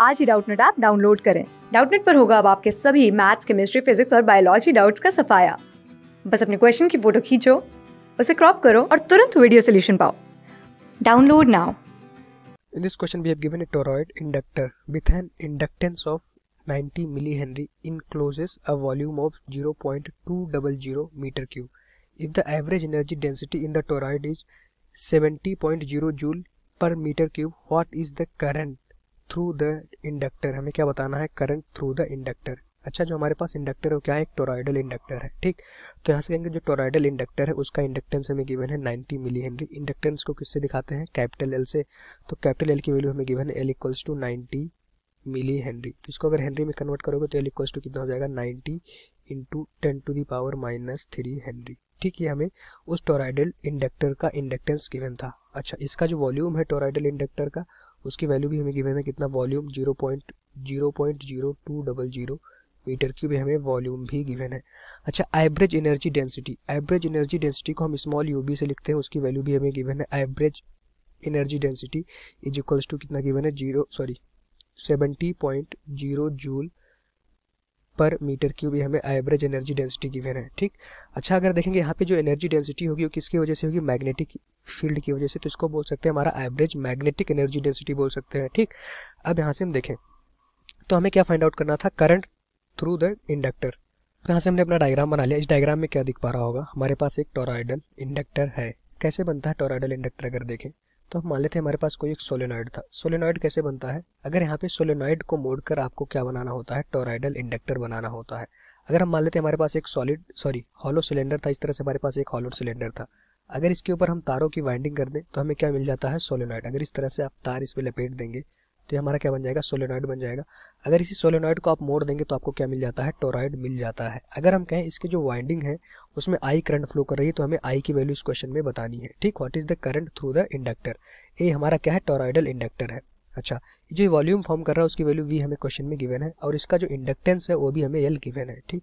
आज ही Doubtnut app download करें डाउटनेट पर होगा अब आपके सभी मैथ्स केमिस्ट्री फिजिक्स और बायोलॉजी डाउट्स का सफाया बस अपने क्वेश्चन की फोटो खींचो उसे क्रॉप करो और तुरंत वीडियो सोल्यूशन पाओ download now In this question, we have given a toroid inductor with an inductance of 90 millihenry encloses a volume of 0.200 meter cube. If the average energy density in the toroid is 70.0 joule per meter cube, what is the current through the inductor हमें क्या बताना है current through the inductor अच्छा जो हमारे पास inductor है क्या है एक टोराइडल इंडक्टर है ठीक तो यहाँ से कहेंगे जो टोराइडल इंडक्टर है उसका इंडक्टेंस हमें गिवन है 90 मिली हेनरी इंडक्टेंस को किससे दिखाते हैं कैपिटल एल से तो कैपिटल एल की वैल्यू हमें गिवन है L equals to ninety milli henry तो इसको अगर हेनरी में कन्वर्ट करोगे तो एल इक्वल्स टू कितना हो जाएगा ninety into ten to the power minus three henry ठीक है हमें उस टोराइडल इंडक्टर का इंडक्टेंस गिवन था अच्छा इसका जो वॉल्यूम है टोराइडल इंडक्टर का उसकी वैल्यू भी हमें गिवन है कितना volume zero point zero point zero two double zero metre की भी हमें वॉल्यूम भी गिवन है अच्छा average energy density average energy density को हम स्मॉल यूबी से लिखते हैं उसकी वैल्यू भी हमें गिवन है average energy density is equals to कितना गिवन है zero sorry seventy point zero joule per metre cube ये हमें एवरेज एनर्जी डेंसिटी गिवन है ठीक अच्छा अगर देखेंगे यहाँ पे जो एनर्जी डेंसिटी होगी वो किसकी वजह से होगी मैग्नेटिक फील्ड की वजह से तो इसको बोल सकते हैं हमारा एवरेज मैग्नेटिक एनर्जी डेंसिटी बोल सकते हैं ठीक अब यहाँ से हम देखें तो हमें क्या फाइंड आउट करना था करंट थ्रू द इंडक्टर यहाँ से हमने अपना डायग्राम बना लिया इस डायग्राम में क्या दिख पा रहा होगा हमारे पास एक टोराइडल इंडक्टर है कैसे बनता है टोराइडल इंडक्टर अगर देखें तो हम मान लेते हैं हमारे पास कोई एक सोलेनॉइड था सोलेनॉइड कैसे बनता है अगर यहाँ पे सोलेनॉइड को मोड़ कर आपको क्या बनाना होता है टोराइडल इंडक्टर बनाना होता है अगर हम मान लेते हैं हमारे पास एक सॉलिड सॉरी हॉलो सिलेंडर था इस तरह से हमारे पास एक हॉलो सिलेंडर था अगर इसके ऊपर हम तारों की वाइंडिंग कर दें तो हमें क्या मिल जाता है सोलेनॉइड अगर इस तरह से आप तार इस पर लपेट देंगे तो ये हमारा क्या बन जाएगा सोलेनॉइड बन जाएगा अगर इसी सोलेनॉइड को आप मोड़ देंगे तो आपको क्या मिल जाता है टोराइड मिल जाता है अगर हम कहें इसके जो वाइंडिंग है उसमें आई करंट फ्लो कर रही है तो हमें आई की वैल्यू इस क्वेश्चन में बतानी है ठीक what is the current through the inductor ये हमारा क्या है टोराइडल इंडक्टर है अच्छा जो वॉल्यूम फॉर्म कर रहा है उसकी वैल्यू वी हमें क्वेश्चन में गिवन है और इसका जो इंडक्टेंस है वो भी हमें एल गिवन है ठीक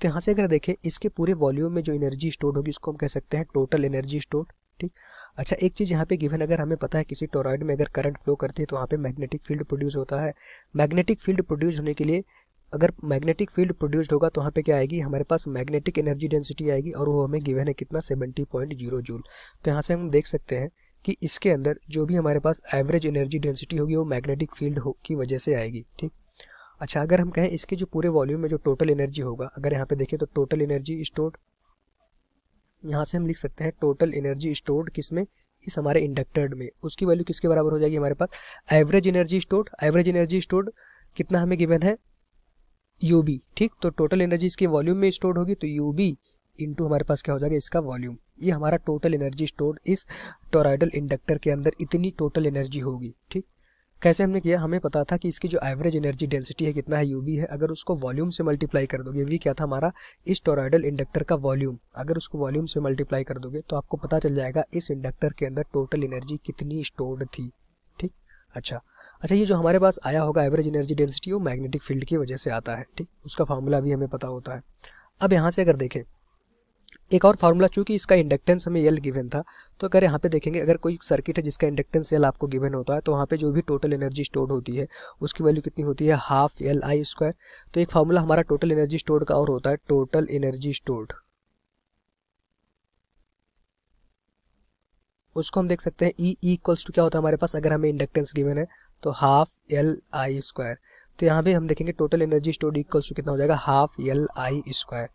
तो यहाँ से अगर देखें इसके पूरे वॉल्यूम में जो एनर्जी स्टोर होगी उसको हम कह सकते हैं टोटल एनर्जी स्टोर ठीक अच्छा एक चीज़ यहाँ पे गिवन अगर हमें पता है किसी टोराइड में अगर करंट फ्लो करती है तो वहाँ पे मैग्नेटिक फील्ड प्रोड्यूस होता है मैग्नेटिक फील्ड प्रोड्यूस होने के लिए अगर मैग्नेटिक फील्ड प्रोड्यूस्ड होगा तो वहाँ पे क्या आएगी हमारे पास मैग्नेटिक एनर्जी डेंसिटी आएगी और वो हमें गिवन है कितना सेवेंटी पॉइंट जीरो जूल तो यहाँ से हम देख सकते हैं कि इसके अंदर जो भी हमारे पास एवरेज एनर्जी डेंसिटी होगी वो मैग्नेटिक फील्ड हो की वजह से आएगी ठीक अच्छा अगर हम कहें इसके जो पूरे वॉल्यूम में जो टोटल एनर्जी होगा अगर यहाँ पे देखें तो टोटल एनर्जी स्टोर्ड यहाँ से हम लिख सकते हैं टोटल एनर्जी स्टोर्ड किस में इस हमारे इंडक्टर में उसकी वैल्यू किसके बराबर हो जाएगी हमारे पास average energy stored average energy stored कितना हमें गिवन है यू बी ठीक तो टोटल एनर्जी इसके वॉल्यूम में स्टोर्ड होगी तो यू बी इंटू हमारे पास क्या हो जाएगा इसका वॉल्यूम ये हमारा टोटल एनर्जी स्टोर्ड इस टोराइडल इंडक्टर के अंदर इतनी टोटल एनर्जी होगी ठीक कैसे हमने किया हमें पता था कि इसकी जो एवरेज एनर्जी डेंसिटी है कितना है यूवी है अगर उसको वॉल्यूम से मल्टीप्लाई कर दोगे वी क्या था हमारा इस टोराइडल इंडक्टर का वॉल्यूम अगर उसको वॉल्यूम से मल्टीप्लाई कर दोगे तो आपको पता चल जाएगा इस इंडक्टर के अंदर टोटल एनर्जी कितनी स्टोर्ड थी ठीक अच्छा अच्छा ये जो हमारे पास आया होगा एवरेज एनर्जी डेंसिटी वो मैग्नेटिक फील्ड की वजह से आता है ठीक उसका फार्मूला भी हमें पता होता है अब यहाँ से अगर देखें एक और फार्मूला चूंकि इसका इंडक्टेंस हमें एल गिवन था तो अगर यहाँ पे देखेंगे अगर कोई सर्किट है जिसका इंडक्टेंस एल आपको गिवन होता है तो वहाँ पे जो भी टोटल एनर्जी स्टोर्ड होती है उसकी वैल्यू कितनी होती है हाफ एल आई स्क्वायर तो एक फार्मूला हमारा टोटल एनर्जी स्टोर्ड का और होता है टोटल एनर्जी स्टोर्ड उसको हम देख सकते हैं ई इक्वल्स टू क्या होता है हमारे पास अगर हमें इंडक्टेंस गिवन है तो हाफ एल आई स्क्वायर तो यहाँ पे हम देखेंगे total energy stored equals to कितना हो जाएगा हाफ एल आई स्क्वायर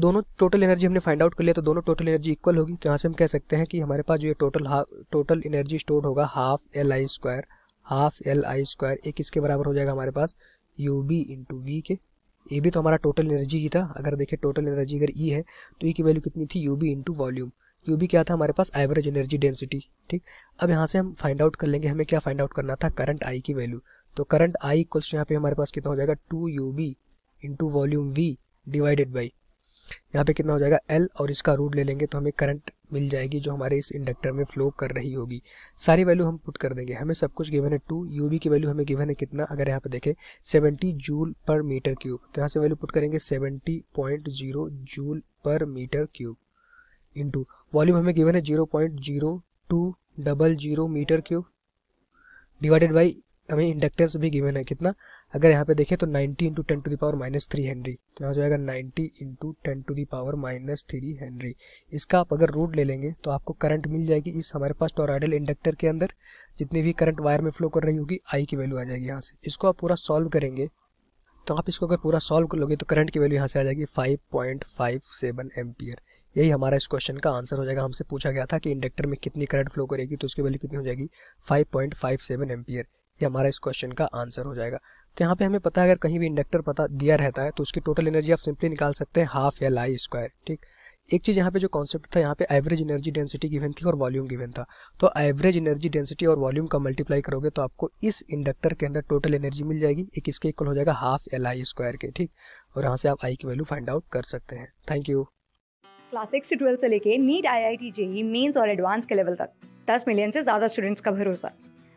दोनों टोटल एनर्जी हमने फाइंड आउट कर लिया तो दोनों टोटल एनर्जी इक्वल होगी तो यहाँ से हम कह सकते हैं कि हमारे पास जो ये टोटल टोटल एनर्जी स्टोर होगा half L I square half L I square एक इसके बराबर हो जाएगा हमारे पास यू बी इंटू वी के ए भी तो हमारा टोटल एनर्जी ही था अगर देखें टोटल एनर्जी अगर ई e है तो ई e की वैल्यू कितनी थी U B into volume U भी क्या था हमारे पास एवरेज एनर्जी डेंसिटी ठीक अब यहाँ से हम फाइंड आउट कर लेंगे हमें क्या फाइंड आउट करना था करंट आई की वैल्यू तो करंट आई इक्वल्स यहाँ पे हमारे पास कितना हो जाएगा two U B into volume V divided by यहाँ पे कितना हो जाएगा एल और इसका रूट ले लेंगे तो हमें करंट मिल जाएगी जो हमारे इस इंडक्टर में फ्लो कर रही होगी सारी वैल्यू हम पुट कर देंगे हमें सब कुछ गिवन है टू यू की वैल्यू हमें गिवन है कितना अगर यहाँ पे देखें seventy joule per metre cube तो यहाँ से वैल्यू पुट करेंगे seventy joule per metre cube into volume हमें गिवन है zero metre cube divided by हमें इंडक्टेंस भी गिवन है कितना अगर यहाँ पे देखें तो 90 into ten to the power minus three henry तो यहाँ जाएगा 90 into ten to the power minus three henry इसका आप अगर रूट ले लेंगे तो आपको करंट मिल जाएगी इस हमारे पास टोराइडल इंडक्टर के अंदर जितनी भी करंट वायर में फ्लो कर रही होगी आई की वैल्यू आ जाएगी यहाँ से इसको आप पूरा सॉल्व करेंगे तो आप इसको अगर पूरा सॉल्व कर लोगे तो करंट की वैल्यू यहाँ से आ जाएगी फाइव पॉइंट फाइव सेवन यही हमारा इस क्वेश्चन का आंसर हो जाएगा हमसे पूछा गया था कि इंडक्टर में कितनी करंट फ्लो करेगी तो उसकी वैल्यू कितनी हो जाएगी five point five seven ampere ये हमारा इस क्वेश्चन का आंसर हो जाएगा तो यहाँ पे हमें पता है अगर कहीं भी इंडक्टर पता दिया रहता है तो उसकी टोटल एनर्जी आप सिंपली निकाल सकते हैं हाफ या लाई स्क्वायर ठीक एक चीज़ यहाँ पे जो कॉन्सेप्ट था यहाँ पे एवरेज एनर्जी डेंसिटी गिवन थी और वॉल्यूम गिवन था तो एवरेज एनर्जी डेंसिटी और वॉल्यूम का मल्टीप्लाई करोगे तो आपको इस इंडक्टर के अंदर टोटल एनर्जी मिल जाएगी एक इसके इक्वल हो जाएगा हाफ एल आई स्क्वायर के ठीक और यहाँ से आप आई की वैल्यू फाइंड आउट कर सकते हैं थैंक यू क्लास सिक्स से ट्वेल्थ से लेके NEET I I T JEE mains और एडवांस के लेवल तक दस मिलियन से ज़्यादा स्टूडेंट्स का भरोसा